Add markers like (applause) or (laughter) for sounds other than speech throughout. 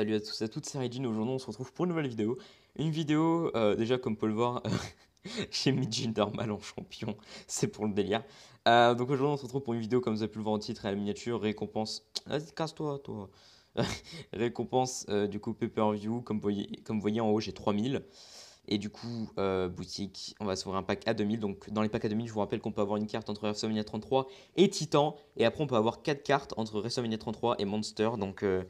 Salut à tous et à toutes, c'est Regine. Aujourd'hui, on se retrouve pour une nouvelle vidéo. Une vidéo, euh, déjà comme peut le voir, j'ai mis normal en champion. (laughs) C'est pour le délire. Euh, donc aujourd'hui, on se retrouve pour une vidéo, comme vous avez pu le voir en titre, à la miniature, récompense. Vas-y, casse-toi, toi. (laughs) récompense euh, du coup pay-per-view. Comme vous voyez, comme en haut, j'ai 3000. Et du coup, boutique, on va s'ouvrir un pack à 2000. Donc, dans les packs à 2000, je vous rappelle qu'on peut avoir une carte entre WrestleMania 33 et Titan. Et après, on peut avoir 4 cartes entre WrestleMania 33 et Monster. Donc, euh,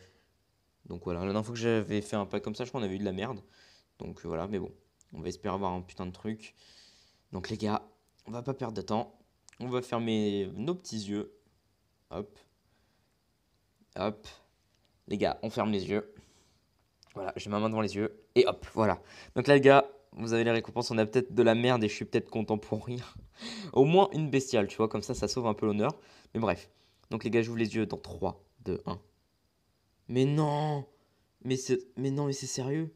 donc voilà, la dernière fois que j'avais fait un pack comme ça, je crois qu'on avait eu de la merde. Donc euh, voilà, mais bon, on va espérer avoir un putain de truc. Donc les gars, on va pas perdre de temps. On va fermer nos petits yeux. Hop. Hop. Les gars, on ferme les yeux. Voilà, j'ai ma main devant les yeux. Et hop, voilà. Donc là, les gars, vous avez les récompenses. On a peut-être de la merde et je suis peut-être content pour rire. (laughs) Au moins une bestiale, tu vois. Comme ça, ça sauve un peu l'honneur. Mais bref. Donc les gars, j'ouvre les yeux dans 3, 2, 1. Mais non Mais c'est. Mais non, mais c'est sérieux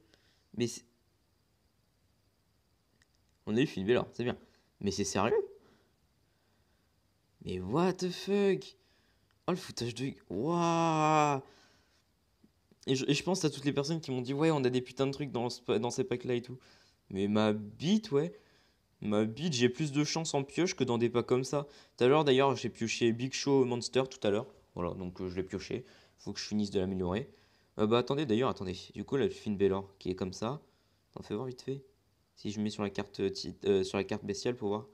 Mais c'est... On est eu filmé là, c'est bien. Mais c'est sérieux Mais what the fuck Oh le foutage de. Waouh et je, pense à toutes les personnes qui m'ont dit ouais on a des putains de trucs dans, dans ces packs là et tout. Mais ma bite ouais. Ma bite j'ai plus de chance en pioche que dans des packs comme ça. Tout à l'heure d'ailleurs j'ai pioché Big Show Monster tout à l'heure. Voilà donc euh, je l'ai pioché faut que je finisse de l'améliorer. Euh, bah attendez, d'ailleurs, attendez. Du coup, la je Bellor qui est comme ça. On fait voir vite fait. Si je mets sur la carte, euh, euh, sur la carte bestiale pour voir.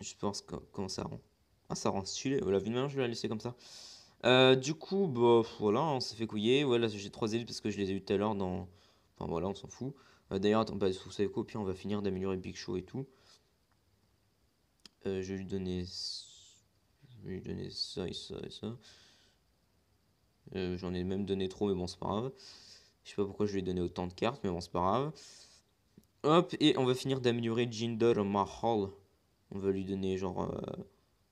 Je pense que, comment ça rend. Ah, ça rend stylé. Voilà, vu de je vais la laisser comme ça. du coup, bah, voilà, on s'est fait couiller. Voilà, là j'ai trois élites parce que je les ai eues tout à l'heure dans. Enfin, voilà, on s'en fout. D'ailleurs, attends, bah, vous savez quoi, on va finir d'améliorer Big Show et tout. je vais lui donner je vais lui donner ça et ça et ça. Euh, j'en ai même donné trop, mais bon, c'est pas grave. Je sais pas pourquoi je lui ai donné autant de cartes, mais bon, c'est pas grave. Hop, et on va finir d'améliorer Jinder Mahal. On va lui donner genre euh,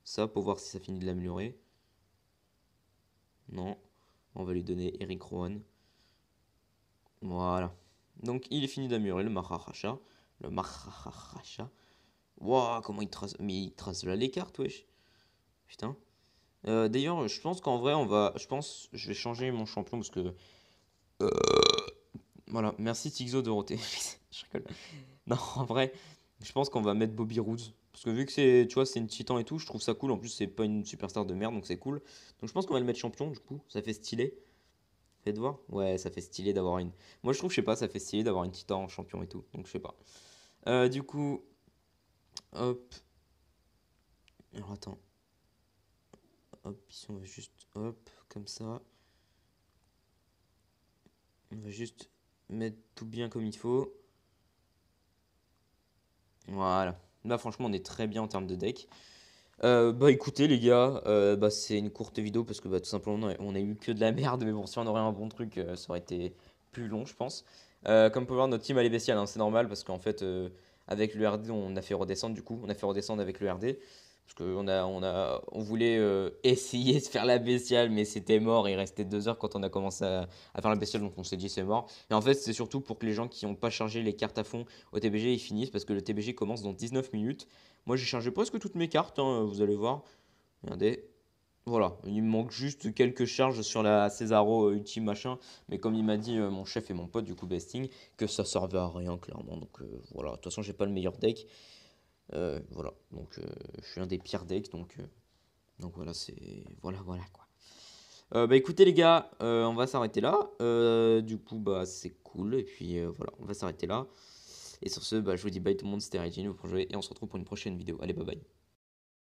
ça pour voir si ça finit de l'améliorer. Non. On va lui donner Eric Rowan. Voilà. Donc il est fini d'améliorer le Maharacha. Le Maharacha. Waouh, comment il trace. Mais il trace là les cartes, wesh. Putain. Euh, d'ailleurs, je pense qu'en vrai, on va. Je pense, je vais changer mon champion parce que. Euh, voilà, merci Tixo roter. (laughs) je rigole. Non, en vrai, je pense qu'on va mettre Bobby Roode Parce que vu que c'est, tu vois, c'est une titan et tout, je trouve ça cool. En plus, c'est pas une superstar de merde, donc c'est cool. Donc je pense qu'on va le mettre champion, du coup. Ça fait stylé. Faites voir. Ouais, ça fait stylé d'avoir une. Moi, je trouve, je sais pas, ça fait stylé d'avoir une titan en champion et tout. Donc je sais pas. Euh, du coup. Hop. Alors attends hop, ici on va juste, hop, comme ça. On va juste mettre tout bien comme il faut. Voilà. Là, franchement, on est très bien en termes de deck. Euh, bah écoutez les gars, euh, bah, c'est une courte vidéo parce que bah, tout simplement on a eu que de la (laughs) merde mais bon si on aurait un bon truc euh, ça aurait été plus long je pense. comme vous pouvez voir notre team a les bestiales, hein, c'est normal parce qu'en fait avec le RD on a fait redescendre du coup, on a fait redescendre avec le RD. Parce qu'on a, on a, on voulait euh, (laughs) essayer de faire la bestiale, mais c'était mort. Il restait deux heures quand on a commencé à, faire la bestiale, donc on s'est dit c'est mort. Et en fait, c'est surtout pour que les gens qui n'ont pas chargé les cartes à fond au TBG, ils finissent, parce que le TBG commence dans 19 minutes. Moi, j'ai chargé presque toutes mes cartes, hein, vous allez voir. Regardez, voilà, il me manque juste quelques charges sur la Cesaro euh, Ultime machin, mais comme il m'a dit euh, mon chef et mon pote du coup Besting, que ça servait à rien clairement, donc voilà, de toute façon j'ai pas le meilleur deck, euh, voilà, donc euh, je suis un des pires decks, donc, euh, donc voilà, c'est. Voilà, voilà quoi. bah écoutez les gars, on va s'arrêter là. du coup, bah c'est cool, et puis voilà, on va s'arrêter là. Et sur ce, bah, je vous dis bye tout le monde, c'était Regine, vous et on se retrouve pour une prochaine vidéo. Allez, bye bye.